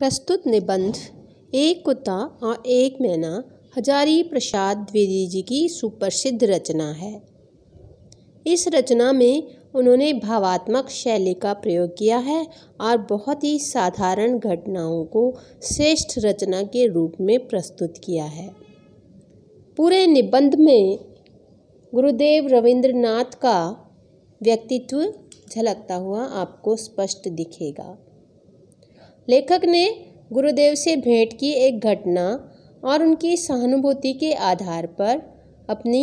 प्रस्तुत निबंध एक कुत्ता और एक मैना हजारी प्रसाद द्विवेदी जी की सुप्रसिद्ध रचना है इस रचना में उन्होंने भावात्मक शैली का प्रयोग किया है और बहुत ही साधारण घटनाओं को श्रेष्ठ रचना के रूप में प्रस्तुत किया है पूरे निबंध में गुरुदेव रविंद्रनाथ का व्यक्तित्व झलकता हुआ आपको स्पष्ट दिखेगा लेखक ने गुरुदेव से भेंट की एक घटना और उनकी सहानुभूति के आधार पर अपनी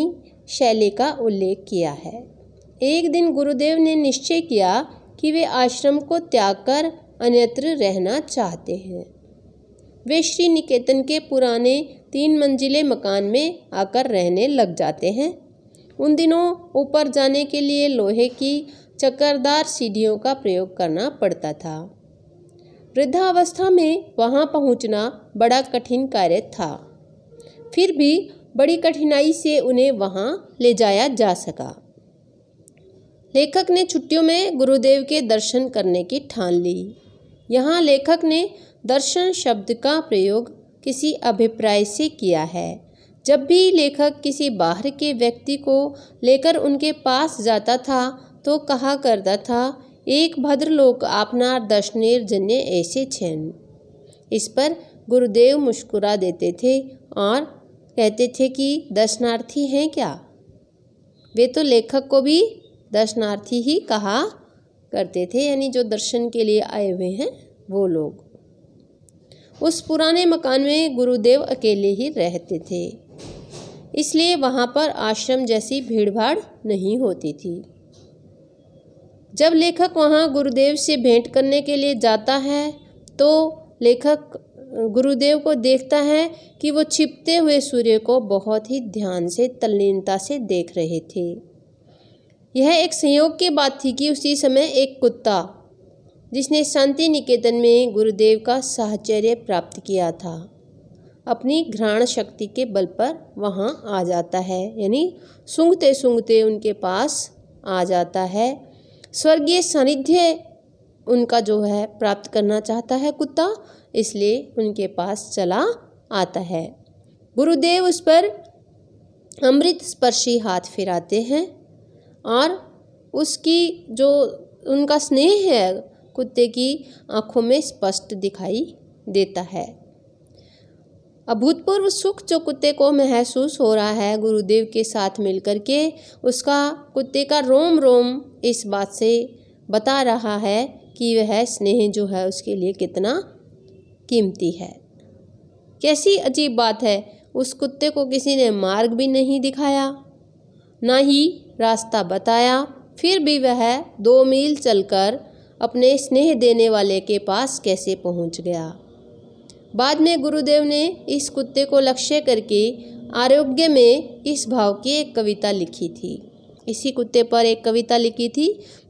शैली का उल्लेख किया है एक दिन गुरुदेव ने निश्चय किया कि वे आश्रम को त्याग कर अन्यत्र रहना चाहते हैं वे श्री निकेतन के पुराने तीन मंजिले मकान में आकर रहने लग जाते हैं उन दिनों ऊपर जाने के लिए लोहे की चक्करदार सीढ़ियों का प्रयोग करना पड़ता था वृद्धावस्था में वहाँ पहुँचना बड़ा कठिन कार्य था फिर भी बड़ी कठिनाई से उन्हें वहाँ ले जाया जा सका लेखक ने छुट्टियों में गुरुदेव के दर्शन करने की ठान ली यहाँ लेखक ने दर्शन शब्द का प्रयोग किसी अभिप्राय से किया है जब भी लेखक किसी बाहर के व्यक्ति को लेकर उनके पास जाता था तो कहा करता था एक भद्रलोक आपना जन्य ऐसे छैन इस पर गुरुदेव मुस्कुरा देते थे और कहते थे कि दर्शनार्थी हैं क्या वे तो लेखक को भी दर्शनार्थी ही कहा करते थे यानी जो दर्शन के लिए आए हुए हैं वो लोग उस पुराने मकान में गुरुदेव अकेले ही रहते थे इसलिए वहाँ पर आश्रम जैसी भीड़भाड़ नहीं होती थी जब लेखक वहाँ गुरुदेव से भेंट करने के लिए जाता है तो लेखक गुरुदेव को देखता है कि वो छिपते हुए सूर्य को बहुत ही ध्यान से तल्लीनता से देख रहे थे यह एक संयोग की बात थी कि उसी समय एक कुत्ता जिसने शांति निकेतन में गुरुदेव का साहचर्य प्राप्त किया था अपनी घ्राण शक्ति के बल पर वहाँ आ जाता है यानी सूंघते सूंघते उनके पास आ जाता है स्वर्गीय सानिध्य उनका जो है प्राप्त करना चाहता है कुत्ता इसलिए उनके पास चला आता है गुरुदेव उस पर अमृत स्पर्शी हाथ फिराते हैं और उसकी जो उनका स्नेह है कुत्ते की आंखों में स्पष्ट दिखाई देता है अभूतपूर्व सुख जो कुत्ते को महसूस हो रहा है गुरुदेव के साथ मिलकर के उसका कुत्ते का रोम रोम इस बात से बता रहा है कि वह स्नेह जो है उसके लिए कितना कीमती है कैसी अजीब बात है उस कुत्ते को किसी ने मार्ग भी नहीं दिखाया ना ही रास्ता बताया फिर भी वह दो मील चलकर अपने स्नेह देने वाले के पास कैसे पहुंच गया बाद में गुरुदेव ने इस कुत्ते को लक्ष्य करके आरोग्य में इस भाव की एक कविता लिखी थी इसी कुत्ते पर एक कविता लिखी थी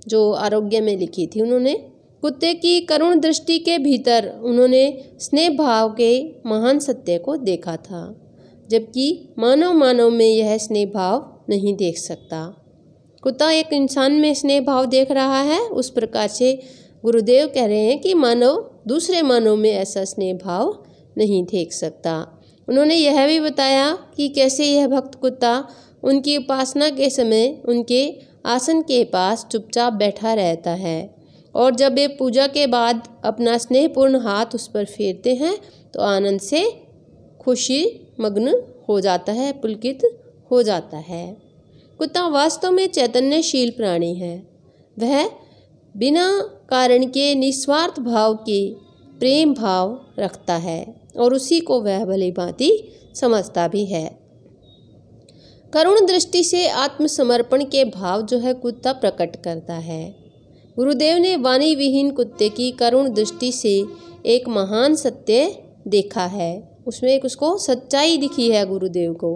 जो आरोग्य में लिखी थी उन्होंने कुत्ते की करुण दृष्टि के भीतर उन्होंने स्नेह भाव के महान सत्य को देखा था जबकि मानव मानव में यह स्नेह भाव नहीं देख सकता कुत्ता एक इंसान में स्नेह भाव देख रहा है उस प्रकार से गुरुदेव कह रहे हैं कि मानव दूसरे मनों में ऐसा स्नेह भाव नहीं देख सकता उन्होंने यह भी बताया कि कैसे यह भक्त कुत्ता उनकी उपासना के समय उनके आसन के पास चुपचाप बैठा रहता है और जब वे पूजा के बाद अपना स्नेहपूर्ण हाथ उस पर फेरते हैं तो आनंद से खुशी मग्न हो जाता है पुलकित हो जाता है कुत्ता वास्तव में चैतन्यशील प्राणी है वह बिना कारण के निस्वार्थ भाव के प्रेम भाव रखता है और उसी को वह भली भांति समझता भी है करुण दृष्टि से आत्मसमर्पण के भाव जो है कुत्ता प्रकट करता है गुरुदेव ने वाणी विहीन कुत्ते की करुण दृष्टि से एक महान सत्य देखा है उसमें एक उसको सच्चाई दिखी है गुरुदेव को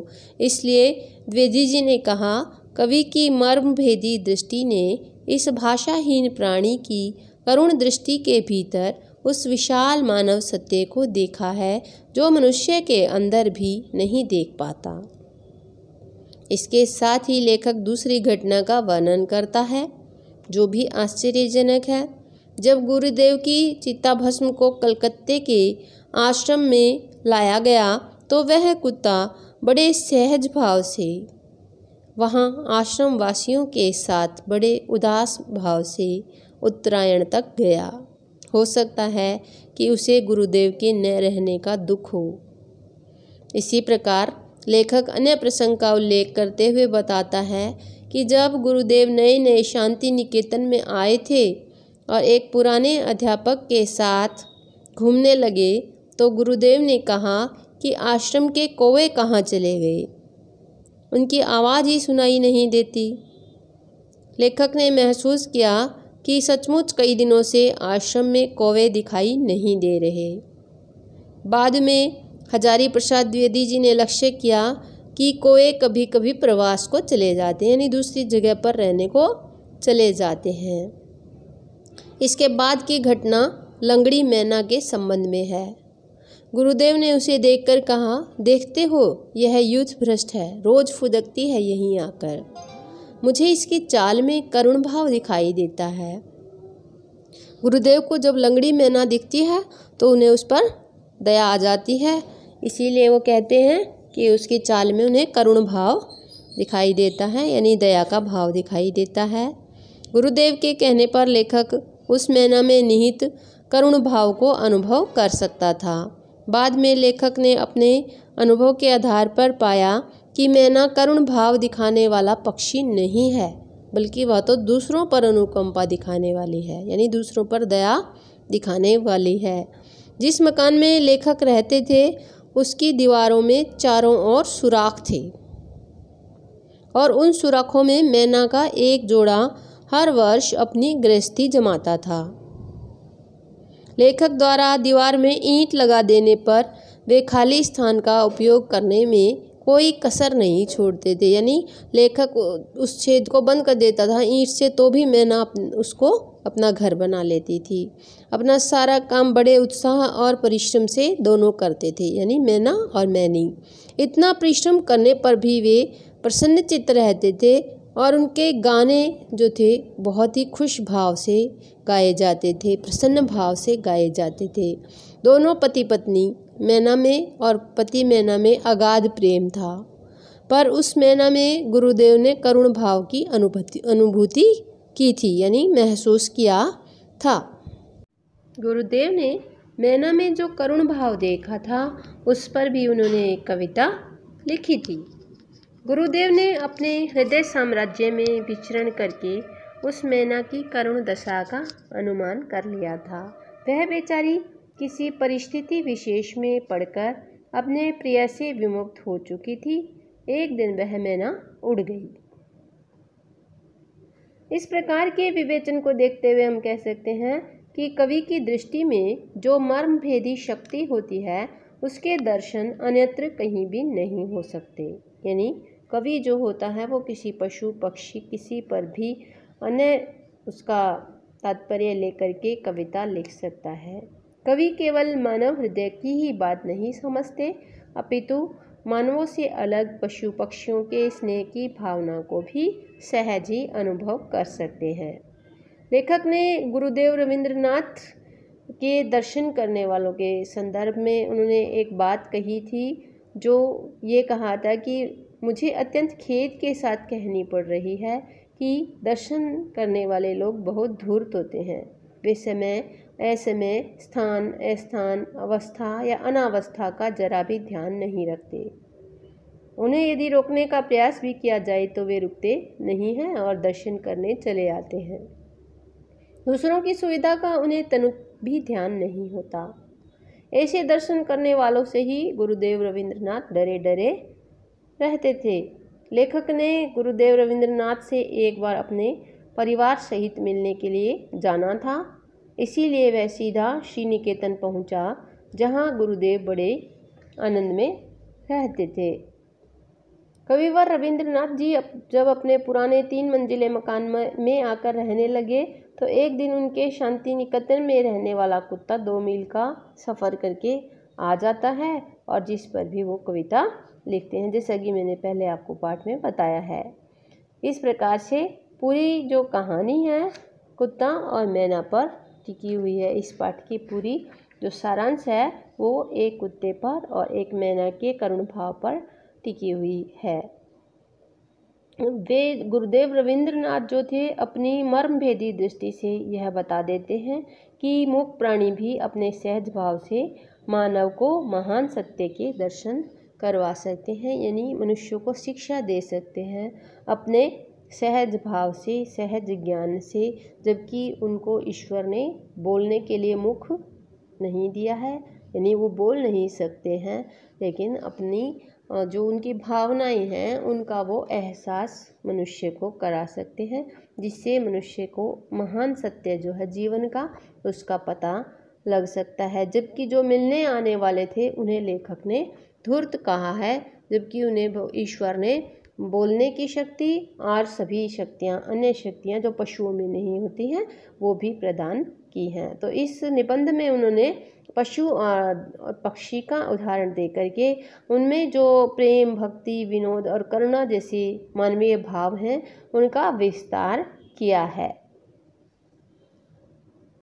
इसलिए द्विजी जी ने कहा कवि की मर्मभेदी दृष्टि ने इस भाषाहीन प्राणी की करुण दृष्टि के भीतर उस विशाल मानव सत्य को देखा है जो मनुष्य के अंदर भी नहीं देख पाता इसके साथ ही लेखक दूसरी घटना का वर्णन करता है जो भी आश्चर्यजनक है जब गुरुदेव की भस्म को कलकत्ते के आश्रम में लाया गया तो वह कुत्ता बड़े सहज भाव से वहाँ आश्रम वासियों के साथ बड़े उदास भाव से उत्तरायण तक गया हो सकता है कि उसे गुरुदेव के न रहने का दुख हो इसी प्रकार लेखक अन्य प्रसंग का उल्लेख करते हुए बताता है कि जब गुरुदेव नए नए शांति निकेतन में आए थे और एक पुराने अध्यापक के साथ घूमने लगे तो गुरुदेव ने कहा कि आश्रम के कोवे कहाँ चले गए उनकी आवाज़ ही सुनाई नहीं देती लेखक ने महसूस किया कि सचमुच कई दिनों से आश्रम में कौवे दिखाई नहीं दे रहे बाद में हजारी प्रसाद द्विवेदी जी ने लक्ष्य किया कि कोए कभी कभी प्रवास को चले जाते हैं यानी दूसरी जगह पर रहने को चले जाते हैं इसके बाद की घटना लंगड़ी मैना के संबंध में है गुरुदेव ने उसे देखकर कहा देखते हो यह यूथ भ्रष्ट है रोज फुदकती है यहीं आकर मुझे इसकी चाल में करुण भाव दिखाई देता है गुरुदेव को जब लंगड़ी मैना दिखती है तो उन्हें उस पर दया आ जाती है इसीलिए वो कहते हैं कि उसकी चाल में उन्हें करुण भाव दिखाई देता है यानी दया का भाव दिखाई देता है गुरुदेव के कहने पर लेखक उस मैना में निहित करुण भाव को अनुभव कर सकता था बाद में लेखक ने अपने अनुभव के आधार पर पाया कि मैना करुण भाव दिखाने वाला पक्षी नहीं है बल्कि वह तो दूसरों पर अनुकंपा दिखाने वाली है यानी दूसरों पर दया दिखाने वाली है जिस मकान में लेखक रहते थे उसकी दीवारों में चारों ओर सुराख थे और उन सुराखों में मैना का एक जोड़ा हर वर्ष अपनी गृहस्थी जमाता था लेखक द्वारा दीवार में ईंट लगा देने पर वे खाली स्थान का उपयोग करने में कोई कसर नहीं छोड़ते थे यानी लेखक उस छेद को बंद कर देता था ईंट से तो भी मैं ना उसको अपना घर बना लेती थी अपना सारा काम बड़े उत्साह और परिश्रम से दोनों करते थे यानी ना और मैं नहीं इतना परिश्रम करने पर भी वे प्रसन्न चित्त रहते थे और उनके गाने जो थे बहुत ही खुश भाव से गाए जाते थे प्रसन्न भाव से गाए जाते थे दोनों पति पत्नी मैना में और पति मैना में अगाध प्रेम था पर उस मैना में गुरुदेव ने करुण भाव की अनुभूति अनुभूति की थी यानी महसूस किया था गुरुदेव ने मैना में जो करुण भाव देखा था उस पर भी उन्होंने एक कविता लिखी थी गुरुदेव ने अपने हृदय साम्राज्य में विचरण करके उस मैना की करुण दशा का अनुमान कर लिया था वह बेचारी किसी परिस्थिति विशेष में पढ़कर अपने प्रिय से विमुक्त हो चुकी थी एक दिन वह मैना उड़ गई इस प्रकार के विवेचन को देखते हुए हम कह सकते हैं कि कवि की दृष्टि में जो मर्म भेदी शक्ति होती है उसके दर्शन अन्यत्र कहीं भी नहीं हो सकते यानी कवि जो होता है वो किसी पशु पक्षी किसी पर भी अन्य उसका तात्पर्य लेकर के कविता लिख सकता है कवि केवल मानव हृदय की ही बात नहीं समझते अपितु मानवों से अलग पशु पक्षियों के स्नेह की भावना को भी सहज ही अनुभव कर सकते हैं लेखक ने गुरुदेव रविंद्रनाथ के दर्शन करने वालों के संदर्भ में उन्होंने एक बात कही थी जो ये कहा था कि मुझे अत्यंत खेद के साथ कहनी पड़ रही है कि दर्शन करने वाले लोग बहुत धूर्त होते हैं वे समय असमय स्थान अस्थान अवस्था या अनावस्था का जरा भी ध्यान नहीं रखते उन्हें यदि रोकने का प्रयास भी किया जाए तो वे रुकते नहीं हैं और दर्शन करने चले आते हैं दूसरों की सुविधा का उन्हें तनु भी ध्यान नहीं होता ऐसे दर्शन करने वालों से ही गुरुदेव रविंद्रनाथ डरे डरे रहते थे लेखक ने गुरुदेव रविंद्रनाथ से एक बार अपने परिवार सहित मिलने के लिए जाना था इसीलिए वह सीधा श्री निकेतन पहुँचा जहाँ गुरुदेव बड़े आनंद में रहते थे कविवर रविंद्रनाथ जी जब अपने पुराने तीन मंजिले मकान में आकर रहने लगे तो एक दिन उनके शांति निकेतन में रहने वाला कुत्ता दो मील का सफ़र करके आ जाता है और जिस पर भी वो कविता लिखते हैं जैसा कि मैंने पहले आपको पाठ में बताया है इस प्रकार से पूरी जो कहानी है कुत्ता और मैना पर टिकी हुई है इस पाठ की पूरी जो सारांश है वो एक कुत्ते पर और एक मैना के करुण भाव पर टिकी हुई है वे गुरुदेव रविंद्रनाथ जो थे अपनी मर्मभेदी दृष्टि से यह बता देते हैं कि मुख प्राणी भी अपने सहज भाव से मानव को महान सत्य के दर्शन करवा सकते हैं यानी मनुष्य को शिक्षा दे सकते हैं अपने सहज भाव से सहज ज्ञान से जबकि उनको ईश्वर ने बोलने के लिए मुख नहीं दिया है यानी वो बोल नहीं सकते हैं लेकिन अपनी जो उनकी भावनाएं हैं उनका वो एहसास मनुष्य को करा सकते हैं जिससे मनुष्य को महान सत्य जो है जीवन का उसका पता लग सकता है जबकि जो मिलने आने वाले थे उन्हें लेखक ने धूर्त कहा है जबकि उन्हें ईश्वर ने बोलने की शक्ति और सभी शक्तियाँ अन्य शक्तियाँ जो पशुओं में नहीं होती हैं वो भी प्रदान की हैं तो इस निबंध में उन्होंने पशु और पक्षी का उदाहरण दे के उनमें जो प्रेम भक्ति विनोद और करुणा जैसी मानवीय भाव हैं उनका विस्तार किया है